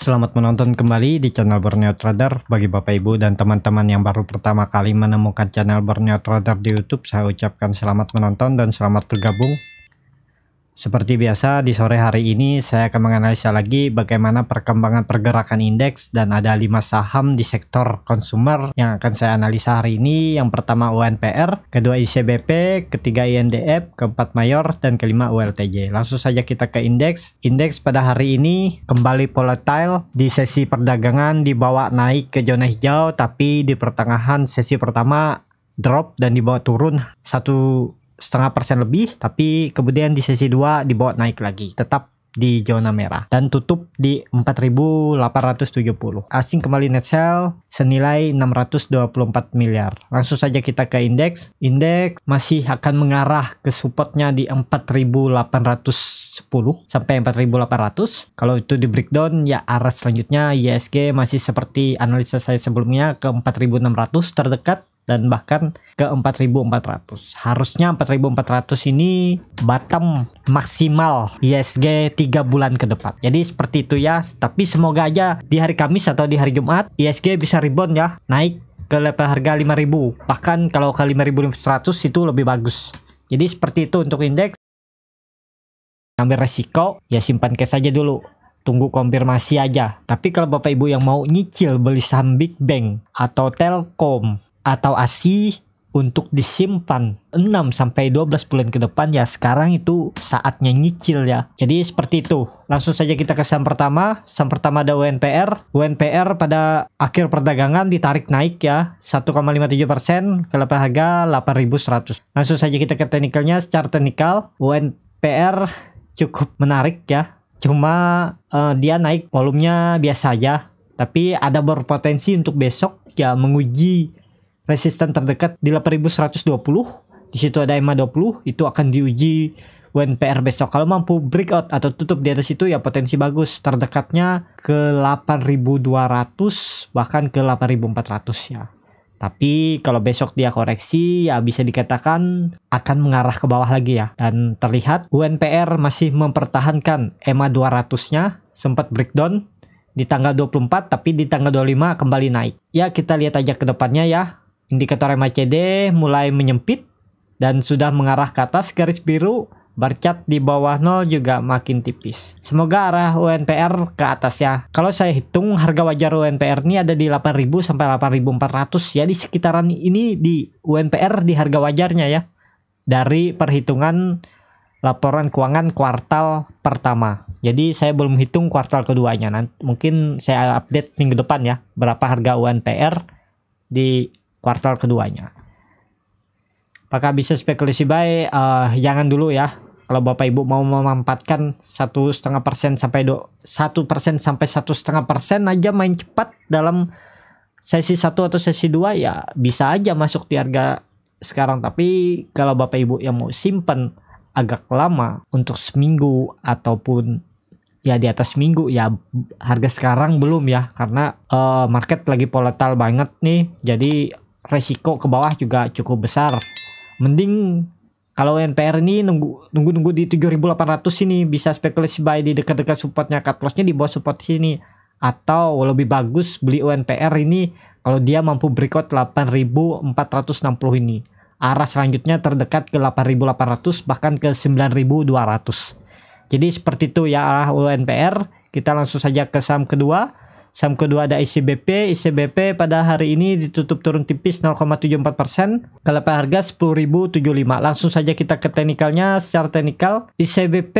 Selamat menonton kembali di channel Borneo Trader. Bagi Bapak Ibu dan teman-teman yang baru pertama kali menemukan channel Borneo Trader di YouTube, saya ucapkan selamat menonton dan selamat bergabung. Seperti biasa, di sore hari ini saya akan menganalisa lagi bagaimana perkembangan pergerakan indeks dan ada 5 saham di sektor konsumer yang akan saya analisa hari ini. Yang pertama UNPR, kedua ICBP, ketiga INDF, keempat Mayor, dan kelima ULTJ. Langsung saja kita ke indeks. Indeks pada hari ini kembali volatile di sesi perdagangan dibawa naik ke zona hijau tapi di pertengahan sesi pertama drop dan dibawa turun satu setengah persen lebih tapi kemudian di sesi 2 dibawa naik lagi tetap di zona merah dan tutup di 4.870. Asing kembali net sell senilai 624 miliar. Langsung saja kita ke indeks. Indeks masih akan mengarah ke supportnya di 4.810 sampai 4.800. Kalau itu di breakdown ya arah selanjutnya ISG masih seperti analisa saya sebelumnya ke 4.600 terdekat dan bahkan ke 4400. Harusnya 4400 ini bottom maksimal ISG 3 bulan ke depan. Jadi seperti itu ya. Tapi semoga aja di hari Kamis atau di hari Jumat ISG bisa rebound ya, naik ke level harga 5000. Bahkan kalau ke 5100 itu lebih bagus. Jadi seperti itu untuk indeks. Ambil resiko, ya simpan cash aja dulu tunggu konfirmasi aja. Tapi kalau Bapak Ibu yang mau nyicil beli saham Big Bang atau Telkom atau ASI untuk disimpan 6 sampai 12 bulan ke depan ya sekarang itu saatnya nyicil ya. Jadi seperti itu. Langsung saja kita ke saham pertama. Saham pertama ada UNPR. UNPR pada akhir perdagangan ditarik naik ya 1,57% ke harga 8.100. Langsung saja kita ke teknikalnya secara teknikal UNPR cukup menarik ya. Cuma uh, dia naik volumenya biasa aja tapi ada berpotensi untuk besok ya menguji resisten terdekat di 8120 di situ ada EMA 20 itu akan diuji WNPR besok kalau mampu breakout atau tutup di atas itu ya potensi bagus terdekatnya ke 8200 bahkan ke 8400 ya tapi kalau besok dia koreksi ya bisa dikatakan akan mengarah ke bawah lagi ya. Dan terlihat UNPR masih mempertahankan EMA 200-nya sempat breakdown di tanggal 24 tapi di tanggal 25 kembali naik. Ya kita lihat aja ke depannya ya Indikator MACD mulai menyempit dan sudah mengarah ke atas garis biru Barcat di bawah 0 juga makin tipis. Semoga arah UNPR ke atas ya. Kalau saya hitung harga wajar UNPR ini ada di 8.000 sampai 8.400 ya di sekitaran ini di UNPR di harga wajarnya ya. Dari perhitungan laporan keuangan kuartal pertama. Jadi saya belum hitung kuartal keduanya. Nanti mungkin saya update minggu depan ya berapa harga UNPR di kuartal keduanya. Apakah bisa spekulasi baik, Uh, eh, jangan dulu ya. Kalau Bapak Ibu mau memanfaatkan satu setengah persen sampai do satu persen sampai satu setengah persen aja main cepat dalam sesi satu atau sesi dua ya bisa aja masuk di harga sekarang. Tapi kalau Bapak Ibu yang mau simpen agak lama untuk seminggu ataupun ya di atas minggu ya harga sekarang belum ya karena uh, market lagi volatile banget nih jadi resiko ke bawah juga cukup besar. Mending kalau NPR ini nunggu nunggu nunggu di 7800 ini bisa spekulasi buy di dekat-dekat supportnya cut lossnya di bawah support sini atau lebih bagus beli UNPR ini kalau dia mampu breakout 8460 ini. Arah selanjutnya terdekat ke 8800 bahkan ke 9200. Jadi seperti itu ya arah UNPR. Kita langsung saja ke saham kedua Saham kedua ada ICBP. ICBP pada hari ini ditutup turun tipis 0,74%. persen. Kalau harga 10.075. Langsung saja kita ke teknikalnya. Secara teknikal, ICBP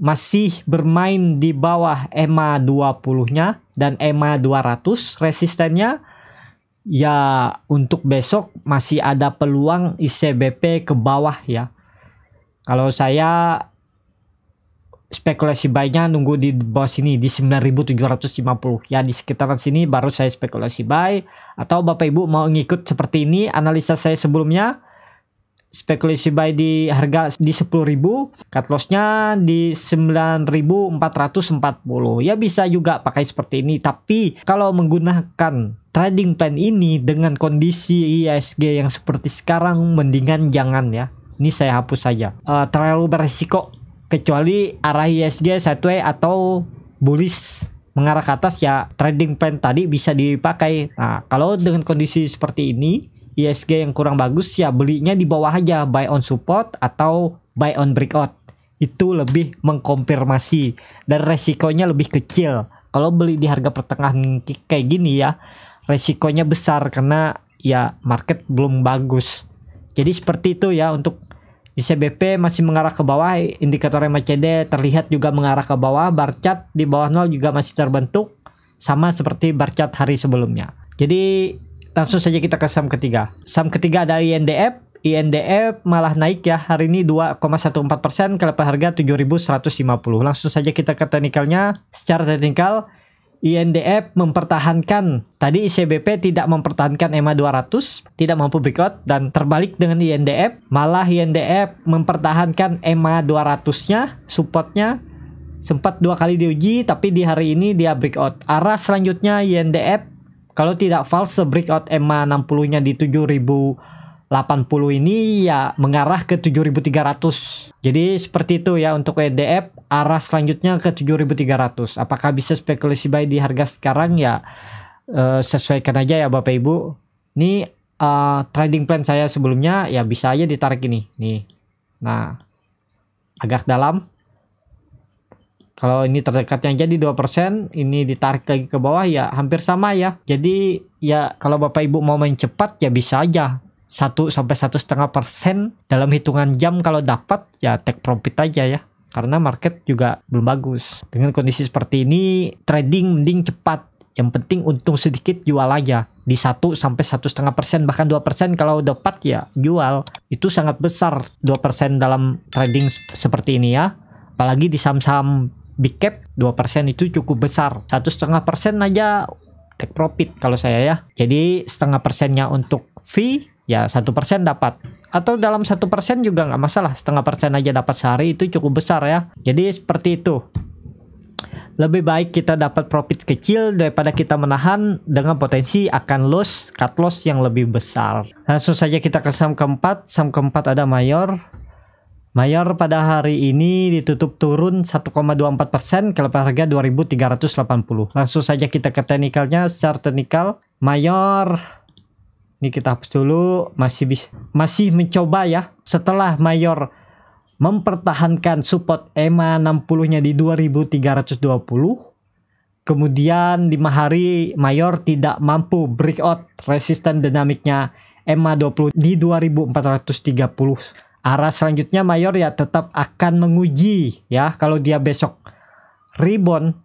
masih bermain di bawah EMA 20-nya dan EMA 200. Resistennya ya untuk besok masih ada peluang ICBP ke bawah ya. Kalau saya spekulasi buy-nya nunggu di bawah sini di 9750 ya di sekitaran sini baru saya spekulasi buy atau Bapak Ibu mau ngikut seperti ini analisa saya sebelumnya spekulasi buy di harga di 10.000 cut lossnya di 9440 ya bisa juga pakai seperti ini tapi kalau menggunakan trading plan ini dengan kondisi ISG yang seperti sekarang mendingan jangan ya ini saya hapus saja uh, terlalu beresiko kecuali arah ISG sideways atau bullish mengarah ke atas ya trading plan tadi bisa dipakai. Nah, kalau dengan kondisi seperti ini ISG yang kurang bagus ya belinya di bawah aja buy on support atau buy on breakout. Itu lebih mengkonfirmasi dan resikonya lebih kecil. Kalau beli di harga pertengahan kayak gini ya, resikonya besar karena ya market belum bagus. Jadi seperti itu ya untuk di CBP masih mengarah ke bawah, indikator MACD terlihat juga mengarah ke bawah, bar chart di bawah nol juga masih terbentuk sama seperti bar chart hari sebelumnya. Jadi langsung saja kita ke saham ketiga. Saham ketiga ada INDF. INDF malah naik ya hari ini 2,14% ke harga 7.150. Langsung saja kita ke teknikalnya. Secara teknikal INDF mempertahankan tadi ICBP tidak mempertahankan EMA 200 tidak mampu breakout dan terbalik dengan INDF malah INDF mempertahankan EMA 200 nya supportnya sempat dua kali diuji tapi di hari ini dia breakout arah selanjutnya INDF kalau tidak false breakout EMA 60 nya di 7000 80 ini ya mengarah ke 7300. Jadi seperti itu ya untuk EDF arah selanjutnya ke 7300. Apakah bisa spekulasi buy di harga sekarang ya uh, sesuaikan aja ya Bapak Ibu. Ini uh, trading plan saya sebelumnya ya bisa aja ditarik ini. Nih. Nah, agak dalam. Kalau ini terdekatnya jadi 2%, ini ditarik lagi ke bawah ya hampir sama ya. Jadi ya kalau Bapak Ibu mau main cepat ya bisa aja. 1 sampai satu setengah persen dalam hitungan jam kalau dapat ya take profit aja ya karena market juga belum bagus dengan kondisi seperti ini trading mending cepat yang penting untung sedikit jual aja di satu sampai satu setengah persen bahkan dua persen kalau dapat ya jual itu sangat besar dua persen dalam trading seperti ini ya apalagi di saham-saham big cap 2 persen itu cukup besar satu setengah persen aja take profit kalau saya ya jadi setengah persennya untuk fee ya satu persen dapat atau dalam satu persen juga nggak masalah setengah persen aja dapat sehari itu cukup besar ya jadi seperti itu lebih baik kita dapat profit kecil daripada kita menahan dengan potensi akan loss cut loss yang lebih besar langsung saja kita ke saham keempat saham keempat ada mayor Mayor pada hari ini ditutup turun 1,24% ke harga 2380. Langsung saja kita ke technicalnya secara technical Mayor ini kita hapus dulu masih bisa masih mencoba ya setelah mayor mempertahankan support EMA 60-nya di 2320 kemudian lima hari mayor tidak mampu breakout resisten dinamiknya EMA 20 di 2430 arah selanjutnya mayor ya tetap akan menguji ya kalau dia besok rebound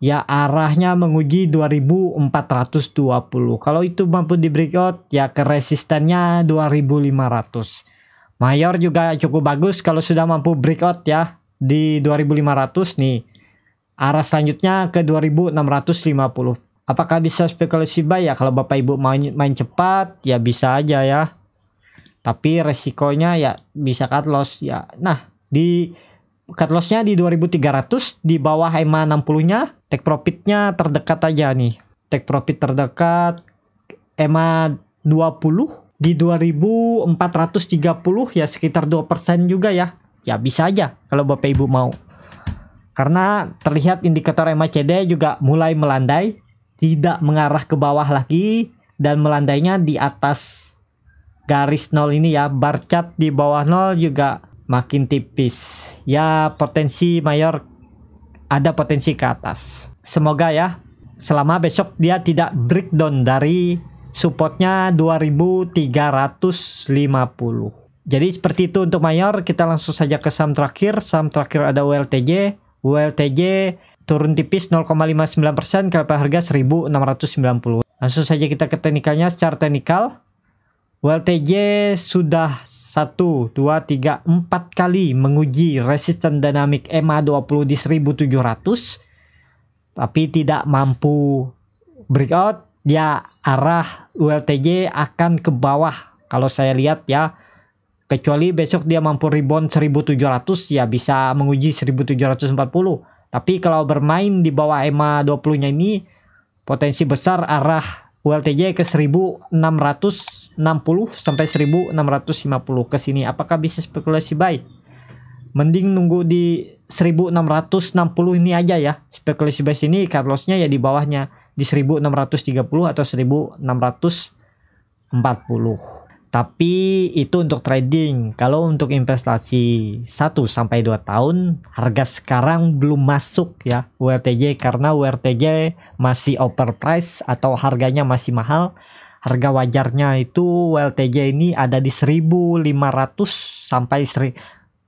ya arahnya menguji 2420. Kalau itu mampu di breakout ya ke resistennya 2500. Mayor juga cukup bagus kalau sudah mampu breakout ya di 2500 nih. Arah selanjutnya ke 2650. Apakah bisa spekulasi buy ya kalau Bapak Ibu main, main cepat ya bisa aja ya. Tapi resikonya ya bisa cut loss ya. Nah, di cut lossnya di 2300 di bawah EMA 60-nya take profitnya terdekat aja nih take profit terdekat EMA 20 di 2430 ya sekitar 2% juga ya ya bisa aja kalau Bapak Ibu mau karena terlihat indikator MACD juga mulai melandai tidak mengarah ke bawah lagi dan melandainya di atas garis nol ini ya bar chart di bawah nol juga makin tipis. Ya potensi mayor ada potensi ke atas. Semoga ya selama besok dia tidak breakdown dari supportnya 2350. Jadi seperti itu untuk mayor, kita langsung saja ke saham terakhir. Saham terakhir ada WLTJ. WLTJ turun tipis 0,59% kalau harga 1690. Langsung saja kita ke teknikalnya secara teknikal. WLTJ sudah 1, 2, 3, 4 kali menguji resisten dynamic e MA20 di 1700 tapi tidak mampu breakout ya arah ULTJ akan ke bawah kalau saya lihat ya kecuali besok dia mampu rebound 1700 ya bisa menguji 1740 tapi kalau bermain di bawah EMA 20 nya ini potensi besar arah ULTJ ke 1600 60 sampai 1650 ke sini. Apakah bisa spekulasi baik? Mending nunggu di 1660 ini aja ya. Spekulasi buy sini Carlosnya ya di bawahnya di 1630 atau 1640. Tapi itu untuk trading. Kalau untuk investasi 1 sampai 2 tahun harga sekarang belum masuk ya WRTJ karena WRTJ masih overpriced atau harganya masih mahal harga wajarnya itu WLTJ ini ada di 1500 sampai 1550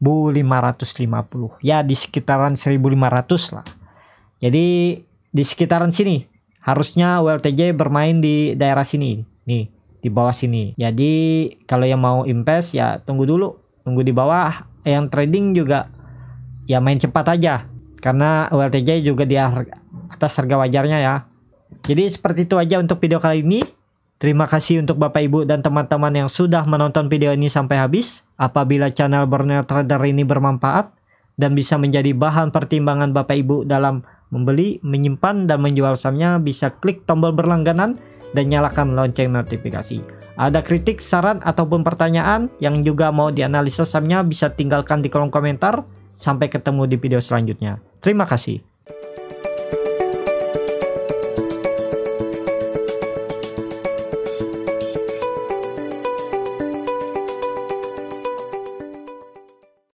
ya di sekitaran 1500 lah jadi di sekitaran sini harusnya WLTJ bermain di daerah sini nih di bawah sini jadi kalau yang mau invest ya tunggu dulu tunggu di bawah yang trading juga ya main cepat aja karena WLTJ juga di atas harga wajarnya ya jadi seperti itu aja untuk video kali ini Terima kasih untuk Bapak Ibu dan teman-teman yang sudah menonton video ini sampai habis. Apabila channel Borneo Trader ini bermanfaat dan bisa menjadi bahan pertimbangan Bapak Ibu dalam membeli, menyimpan, dan menjual sahamnya, bisa klik tombol berlangganan dan nyalakan lonceng notifikasi. Ada kritik, saran, ataupun pertanyaan yang juga mau dianalisa sahamnya bisa tinggalkan di kolom komentar. Sampai ketemu di video selanjutnya. Terima kasih.